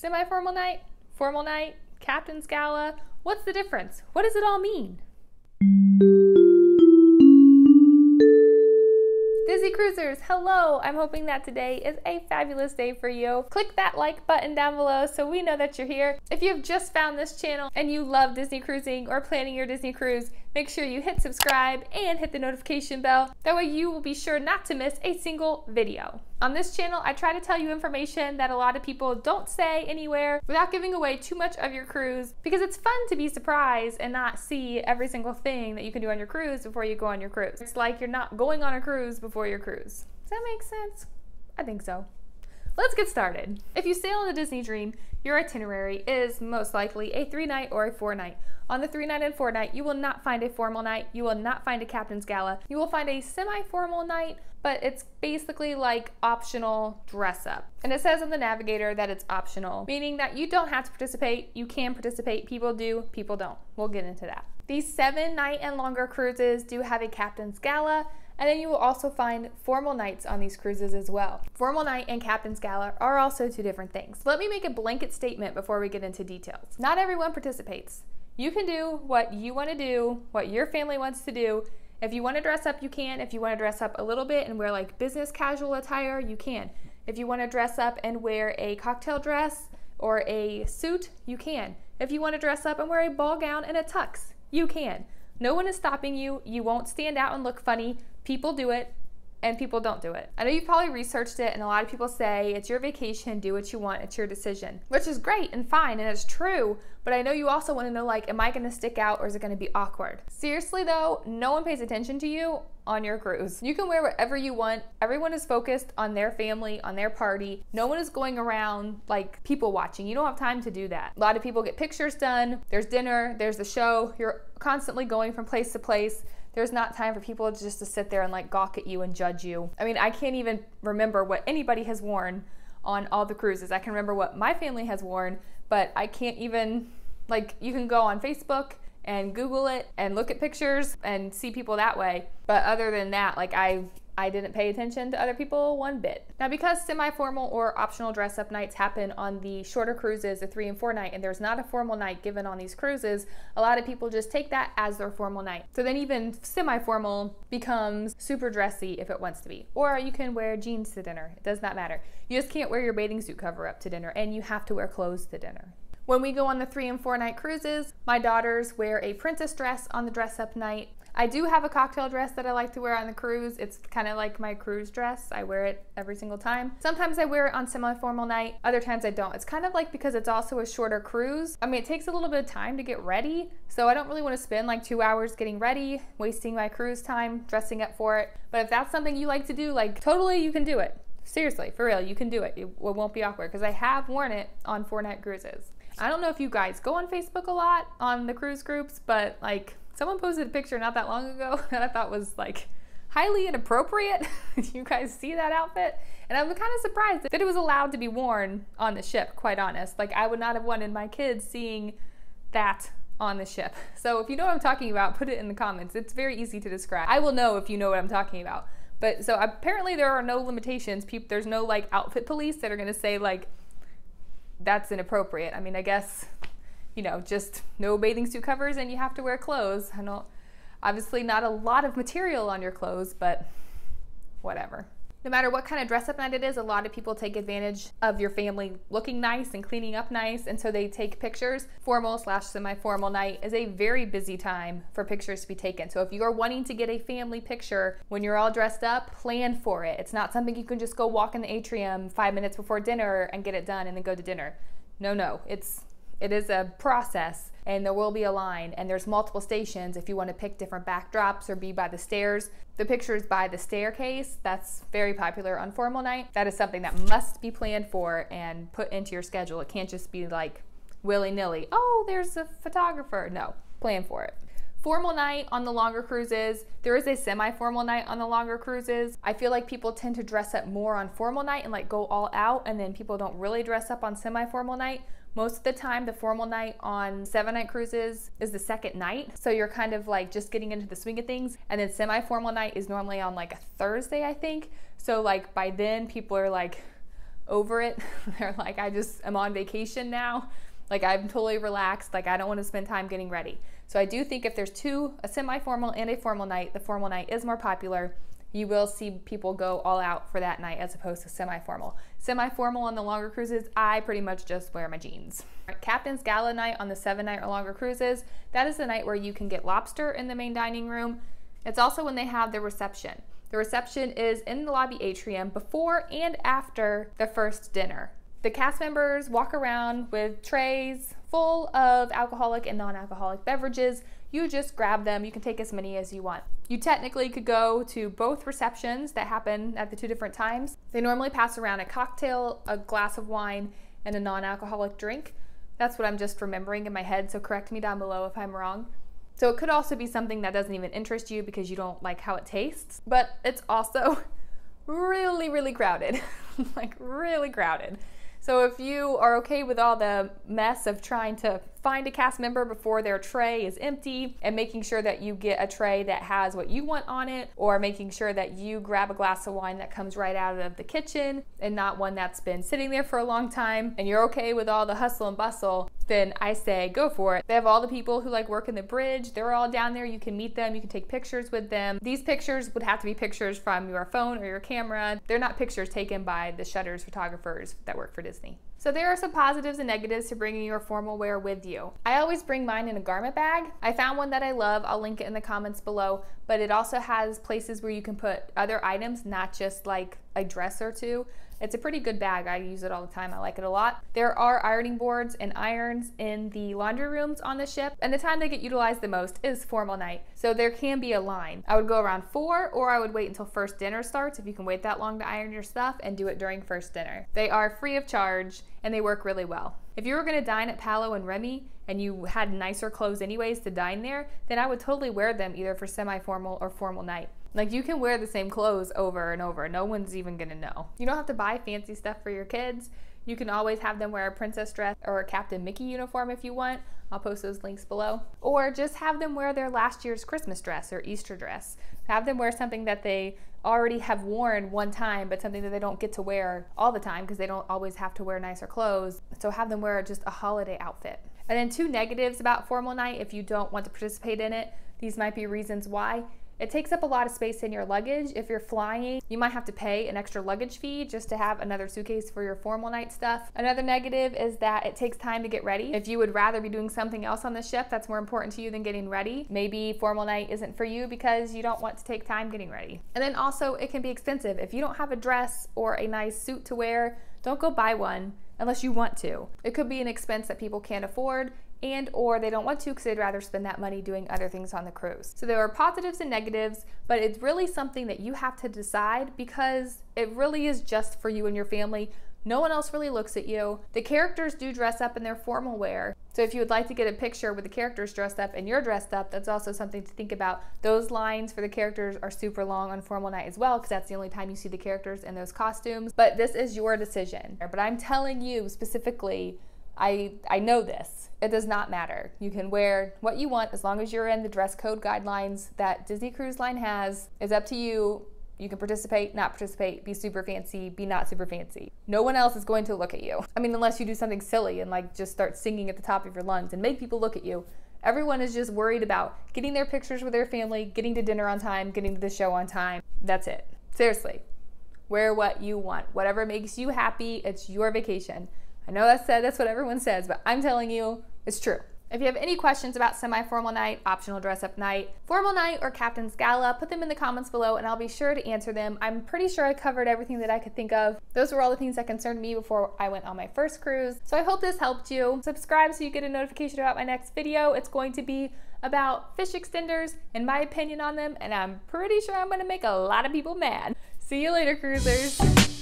Semi-formal night, formal night, captain's gala. What's the difference? What does it all mean? Dizzy Cruisers, hello! I'm hoping that today is a fabulous day for you. Click that like button down below so we know that you're here. If you've just found this channel and you love Disney cruising or planning your Disney cruise, Make sure you hit subscribe and hit the notification bell. That way you will be sure not to miss a single video. On this channel, I try to tell you information that a lot of people don't say anywhere without giving away too much of your cruise because it's fun to be surprised and not see every single thing that you can do on your cruise before you go on your cruise. It's like you're not going on a cruise before your cruise. Does that make sense? I think so. Let's get started. If you sail on the Disney Dream, your itinerary is most likely a three night or a four night. On the three night and four night, you will not find a formal night, you will not find a captain's gala, you will find a semi formal night, but it's basically like optional dress up. And it says on the navigator that it's optional, meaning that you don't have to participate, you can participate, people do, people don't. We'll get into that. These seven night and longer cruises do have a captain's gala, and then you will also find formal nights on these cruises as well. Formal night and captain's gala are also two different things. Let me make a blanket statement before we get into details. Not everyone participates. You can do what you want to do, what your family wants to do. If you want to dress up, you can. If you want to dress up a little bit and wear like business casual attire, you can. If you want to dress up and wear a cocktail dress or a suit, you can. If you want to dress up and wear a ball gown and a tux, you can. No one is stopping you. You won't stand out and look funny. People do it and people don't do it. I know you've probably researched it, and a lot of people say it's your vacation, do what you want, it's your decision, which is great and fine, and it's true. But I know you also want to know like, am I going to stick out or is it going to be awkward? Seriously though, no one pays attention to you on your cruise. You can wear whatever you want. Everyone is focused on their family, on their party. No one is going around like people watching. You don't have time to do that. A lot of people get pictures done, there's dinner, there's the show, you're constantly going from place to place. There's not time for people just to sit there and like gawk at you and judge you. I mean, I can't even remember what anybody has worn on all the cruises. I can remember what my family has worn, but I can't even, like, you can go on Facebook and Google it and look at pictures and see people that way. But other than that, like, I I didn't pay attention to other people one bit. Now, because semi formal or optional dress up nights happen on the shorter cruises, the three and four night, and there's not a formal night given on these cruises, a lot of people just take that as their formal night. So then even semi formal becomes super dressy if it wants to be. Or you can wear jeans to dinner, it does not matter. You just can't wear your bathing suit cover up to dinner, and you have to wear clothes to dinner. When we go on the three and four night cruises, my daughters wear a princess dress on the dress up night. I do have a cocktail dress that I like to wear on the cruise. It's kind of like my cruise dress. I wear it every single time. Sometimes I wear it on semi-formal night, other times I don't. It's kind of like because it's also a shorter cruise. I mean, it takes a little bit of time to get ready, so I don't really want to spend like two hours getting ready, wasting my cruise time, dressing up for it. But if that's something you like to do, like totally you can do it. Seriously, for real, you can do it. It won't be awkward because I have worn it on four night cruises. I don't know if you guys go on Facebook a lot on the cruise groups, but like someone posted a picture not that long ago that I thought was like highly inappropriate. you guys see that outfit? And I'm kind of surprised that it was allowed to be worn on the ship, quite honest. Like I would not have wanted my kids seeing that on the ship. So if you know what I'm talking about, put it in the comments. It's very easy to describe. I will know if you know what I'm talking about. But so apparently there are no limitations. People, there's no like outfit police that are gonna say like, that's inappropriate. I mean, I guess, you know, just no bathing suit covers and you have to wear clothes. don't, obviously, not a lot of material on your clothes, but whatever no matter what kind of dress up night it is, a lot of people take advantage of your family looking nice and cleaning up nice, and so they take pictures. Formal slash semi formal night is a very busy time for pictures to be taken. So if you are wanting to get a family picture when you're all dressed up, plan for it. It's not something you can just go walk in the atrium five minutes before dinner and get it done and then go to dinner. No, no, it's it is a process and there will be a line and there's multiple stations if you want to pick different backdrops or be by the stairs. The pictures by the staircase, that's very popular on formal night. That is something that must be planned for and put into your schedule. It can't just be like willy-nilly, oh, there's a photographer. No, plan for it formal night on the longer cruises. There is a semi formal night on the longer cruises. I feel like people tend to dress up more on formal night and like go all out, and then people don't really dress up on semi formal night. Most of the time, the formal night on seven night cruises is the second night. So you're kind of like just getting into the swing of things. And then semi formal night is normally on like a Thursday, I think. So, like, by then, people are like over it. They're like, I just am on vacation now. Like I'm totally relaxed. Like I don't want to spend time getting ready. So I do think if there's two, a semi-formal and a formal night, the formal night is more popular. You will see people go all out for that night as opposed to semi-formal. Semi-formal on the longer cruises, I pretty much just wear my jeans. Captain's Gala night on the seven night or longer cruises, that is the night where you can get lobster in the main dining room. It's also when they have the reception. The reception is in the lobby atrium before and after the first dinner. The cast members walk around with trays full of alcoholic and non alcoholic beverages. You just grab them, you can take as many as you want. You technically could go to both receptions that happen at the two different times. They normally pass around a cocktail, a glass of wine, and a non alcoholic drink. That's what I'm just remembering in my head, so correct me down below if I'm wrong. So it could also be something that doesn't even interest you because you don't like how it tastes, but it's also really, really crowded. like, really crowded. So if you are okay with all the mess of trying to find a cast member before their tray is empty and making sure that you get a tray that has what you want on it or making sure that you grab a glass of wine that comes right out of the kitchen and not one that's been sitting there for a long time and you're okay with all the hustle and bustle, then I say go for it. They have all the people who like work in the bridge. They're all down there. You can meet them. You can take pictures with them. These pictures would have to be pictures from your phone or your camera. They're not pictures taken by the Shutters photographers that work for Disney. So there are some positives and negatives to bringing your formal wear with you. I always bring mine in a garment bag. I found one that I love. I'll link it in the comments below, but it also has places where you can put other items, not just like a dress or two. It's a pretty good bag. I use it all the time. I like it a lot. There are ironing boards and irons in the laundry rooms on the ship, and the time they get utilized the most is formal night. So there can be a line. I would go around four, or I would wait until first dinner starts if you can wait that long to iron your stuff and do it during first dinner. They are free of charge and they work really well. If you were gonna dine at Palo and Remy and you had nicer clothes anyways to dine there, then I would totally wear them either for semi formal or formal night. Like you can wear the same clothes over and over. No one's even gonna know. You don't have to buy fancy stuff for your kids. You can always have them wear a princess dress or a Captain Mickey uniform if you want. I'll post those links below. Or just have them wear their last year's Christmas dress or Easter dress. Have them wear something that they already have worn one time, but something that they don't get to wear all the time because they don't always have to wear nicer clothes. So have them wear just a holiday outfit. And then two negatives about formal night if you don't want to participate in it. These might be reasons why. It takes up a lot of space in your luggage. If you're flying, you might have to pay an extra luggage fee just to have another suitcase for your formal night stuff. Another negative is that it takes time to get ready. If you would rather be doing something else on the ship that's more important to you than getting ready, maybe formal night isn't for you because you don't want to take time getting ready. And then also, it can be expensive. If you don't have a dress or a nice suit to wear, don't go buy one unless you want to. It could be an expense that people can't afford and or they don't want to because they'd rather spend that money doing other things on the cruise. So there are positives and negatives, but it's really something that you have to decide because it really is just for you and your family no one else really looks at you. The characters do dress up in their formal wear. So if you would like to get a picture with the characters dressed up and you're dressed up, that's also something to think about. Those lines for the characters are super long on formal night as well because that's the only time you see the characters in those costumes. But this is your decision. But I'm telling you specifically, I I know this. It does not matter. You can wear what you want as long as you're in the dress code guidelines that Disney Cruise Line has. It's up to you you can participate, not participate, be super fancy, be not super fancy. No one else is going to look at you. I mean, unless you do something silly and like just start singing at the top of your lungs and make people look at you. Everyone is just worried about getting their pictures with their family, getting to dinner on time, getting to the show on time. That's it. Seriously, wear what you want. Whatever makes you happy, it's your vacation. I know that's said that's what everyone says, but I'm telling you, it's true. If you have any questions about semi-formal night, optional dress-up night, formal night, or captain's gala, put them in the comments below and I'll be sure to answer them. I'm pretty sure I covered everything that I could think of. Those were all the things that concerned me before I went on my first cruise. So I hope this helped you. Subscribe so you get a notification about my next video. It's going to be about fish extenders and my opinion on them, and I'm pretty sure I'm gonna make a lot of people mad. See you later, cruisers.